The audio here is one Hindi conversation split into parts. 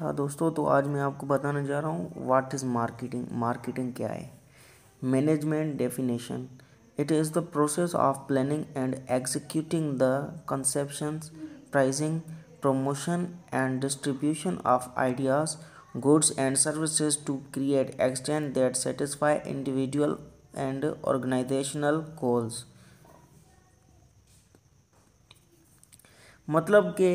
अच्छा दोस्तों तो आज मैं आपको बताने जा रहा हूँ व्हाट इज़ मार्केटिंग मार्केटिंग क्या है management definition it is the process of planning and executing the conception pricing promotion and distribution of ideas goods and services to create extend that satisfy individual and organizational goals मतलब कि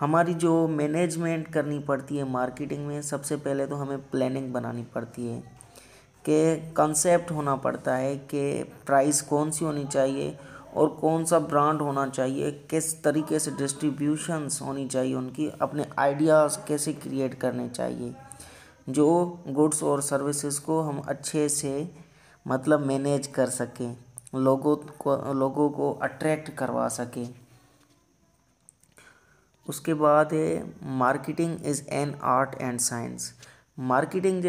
हमारी जो मैनेजमेंट करनी पड़ती है मार्केटिंग में सबसे पहले तो हमें प्लानिंग बनानी पड़ती है कि कंसेप्ट होना पड़ता है कि प्राइस कौन सी होनी चाहिए और कौन सा ब्रांड होना चाहिए किस तरीके से डिस्ट्रीब्यूशंस होनी चाहिए उनकी अपने आइडियाज़ कैसे क्रिएट करने चाहिए जो गुड्स और सर्विसेज को हम अच्छे से मतलब मैनेज कर सकें लोगों को लोगों को अट्रैक्ट करवा सकें उसके बाद है marketing is an art and science marketing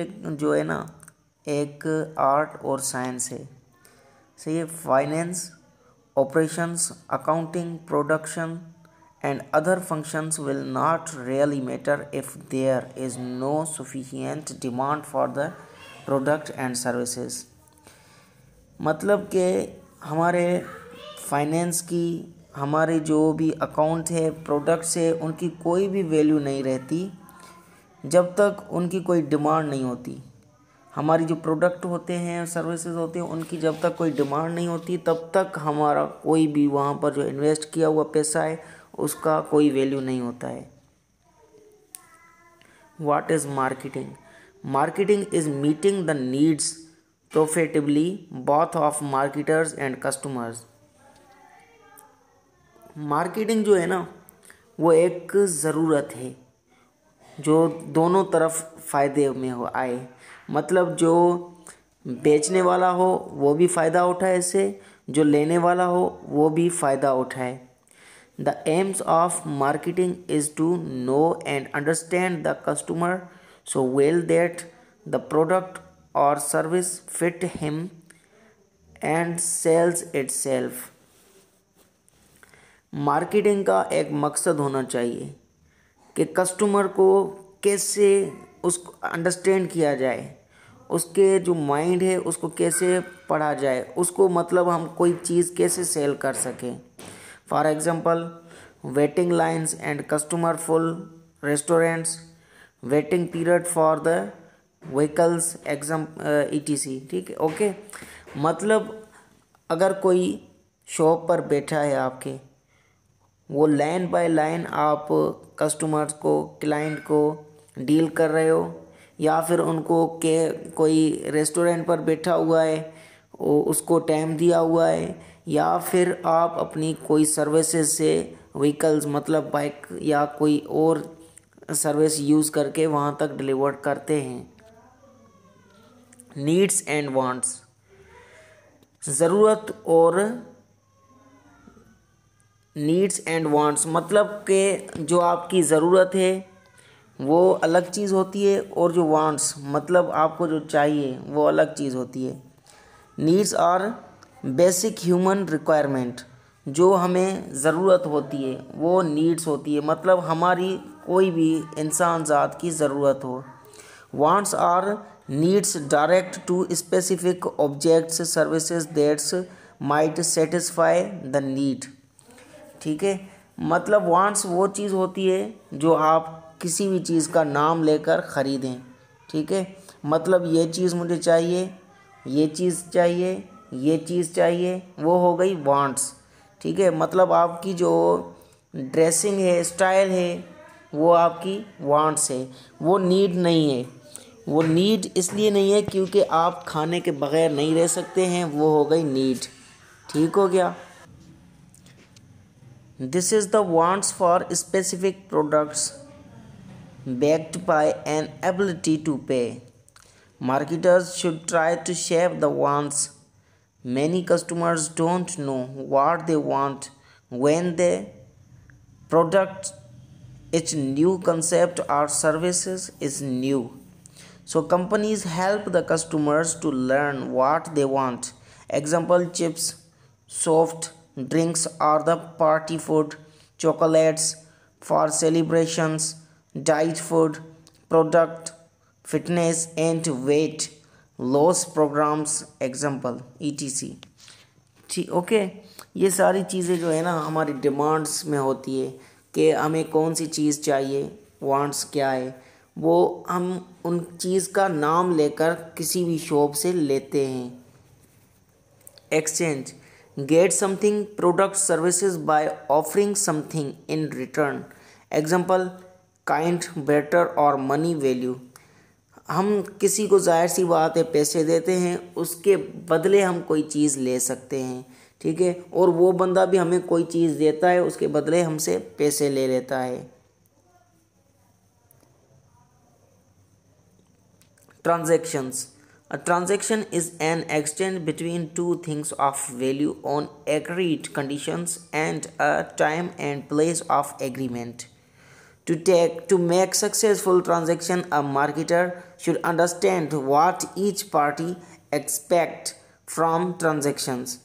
जो है ना एक आर्ट और साइंस है सही है finance operations accounting production and other functions will not really matter if there is no sufficient demand for the product and services मतलब के हमारे फाइनेंस की हमारे जो भी अकाउंट है प्रोडक्ट्स है उनकी कोई भी वैल्यू नहीं रहती जब तक उनकी कोई डिमांड नहीं होती हमारी जो प्रोडक्ट होते हैं सर्विसेज होते हैं उनकी जब तक कोई डिमांड नहीं होती तब तक हमारा कोई भी वहाँ पर जो इन्वेस्ट किया हुआ पैसा है उसका कोई वैल्यू नहीं होता है what is marketing marketing is meeting the needs profitably both of marketers and customers marketing जो है ना वो एक ज़रूरत है जो दोनों तरफ फ़ायदे में हो आए मतलब जो बेचने वाला हो वो भी फ़ायदा उठाए इससे जो लेने वाला हो वो भी फ़ायदा उठाए the aims of marketing is to know and understand the customer so well that the product और service fit him and sells itself marketing का एक मकसद होना चाहिए कि कस्टमर को कैसे उसको अंडरस्टैंड किया जाए उसके जो माइंड है उसको कैसे पढ़ा जाए उसको मतलब हम कोई चीज़ कैसे सेल कर सकें for example waiting lines and customer full restaurants waiting period for the vehicles exam E T C ठीक है ओके मतलब अगर कोई शॉप पर बैठा है आपके वो लाइन बाय लाइन आप कस्टमर्स को क्लाइंट को डील कर रहे हो या फिर उनको के कोई रेस्टोरेंट पर बैठा हुआ है उसको टाइम दिया हुआ है या फिर आप अपनी कोई सर्विसेज से व्हीकल्स मतलब बाइक या कोई और सर्विस यूज़ करके वहाँ तक डिलीवर करते हैं नीड्स एंड वांट्स ज़रूरत और नीड्स एंड वांट्स मतलब के जो आपकी ज़रूरत है वो अलग चीज़ होती है और जो वांट्स मतलब आपको जो चाहिए वो अलग चीज़ होती है needs are basic human requirement जो हमें ज़रूरत होती है वो नीड्स होती है मतलब हमारी कोई भी इंसान ज़ात की ज़रूरत हो wants are needs direct to specific objects services that's might satisfy the need ठीक है मतलब वांट्स वो चीज़ होती है जो आप किसी भी चीज़ का नाम लेकर ख़रीदें ठीक है मतलब ये चीज़ मुझे चाहिए ये चीज़ चाहिए ये चीज़ चाहिए वो हो गई वांट्स ठीक है मतलब आपकी जो ड्रेसिंग है स्टाइल है वो आपकी वांट्स है वो नीड नहीं है वो नीड इसलिए नहीं है क्योंकि आप खाने के बगैर नहीं रह सकते हैं वो हो गई नीड ठीक हो गया This is the wants for specific products backed by an ability to pay. Marketers should try to shape the wants. Many customers don't know what they want when they product each new concept or services is new. So companies help the customers to learn what they want. Example chips, soft drinks are the party food, chocolates for celebrations, diet food, product, fitness and weight loss programs, example, etc. ठीक ओके ये सारी चीज़ें जो है ना हमारी डिमांड्स में होती है कि हमें कौन सी चीज़ चाहिए वांट्स क्या है वो हम उन चीज़ का नाम लेकर किसी भी शॉप से लेते हैं exchange get something product services by offering something in return example kind better और मनी वैल्यू हम किसी को जाहिर सी बात है पैसे देते हैं उसके बदले हम कोई चीज़ ले सकते हैं ठीक है और वो बंदा भी हमें कोई चीज़ देता है उसके बदले हमसे पैसे ले लेता है transactions A transaction is an exchange between two things of value on agreed conditions and a time and place of agreement. To take to make successful transaction, a marketer should understand what each party expect from transactions.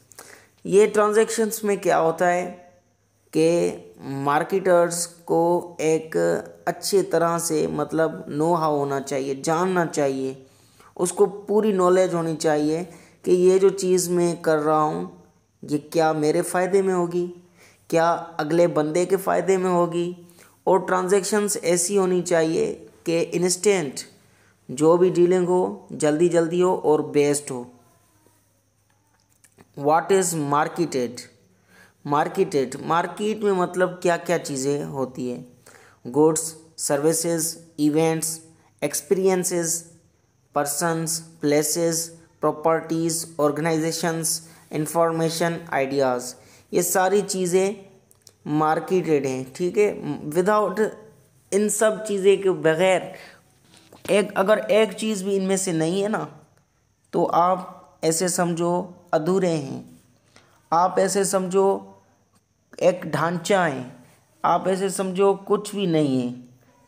ये transactions में क्या होता है कि marketers को एक अच्छे तरह से मतलब know how होना चाहिए जानना चाहिए उसको पूरी नॉलेज होनी चाहिए कि ये जो चीज़ मैं कर रहा हूँ ये क्या मेरे फ़ायदे में होगी क्या अगले बंदे के फ़ायदे में होगी और ट्रांजेक्शन्स ऐसी होनी चाहिए कि इंस्टेंट जो भी डीलिंग हो जल्दी जल्दी हो और बेस्ट हो वाट इज़ मार्किटेड मार्किटेड मार्किट में मतलब क्या क्या चीज़ें होती है goods services events experiences persons, places, properties, organizations, information, ideas ये सारी चीज़ें मार्केटेड हैं ठीक है विदाउट इन सब चीज़ें के बगैर एक अगर एक चीज़ भी इनमें से नहीं है ना तो आप ऐसे समझो अधूरे हैं आप ऐसे समझो एक ढांचा हैं आप ऐसे समझो कुछ भी नहीं है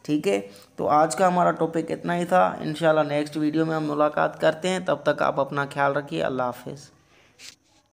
ठीक है तो आज का हमारा टॉपिक इतना ही था इन नेक्स्ट वीडियो में हम मुलाकात करते हैं तब तक आप अपना ख्याल रखिए अल्लाह हाफिज़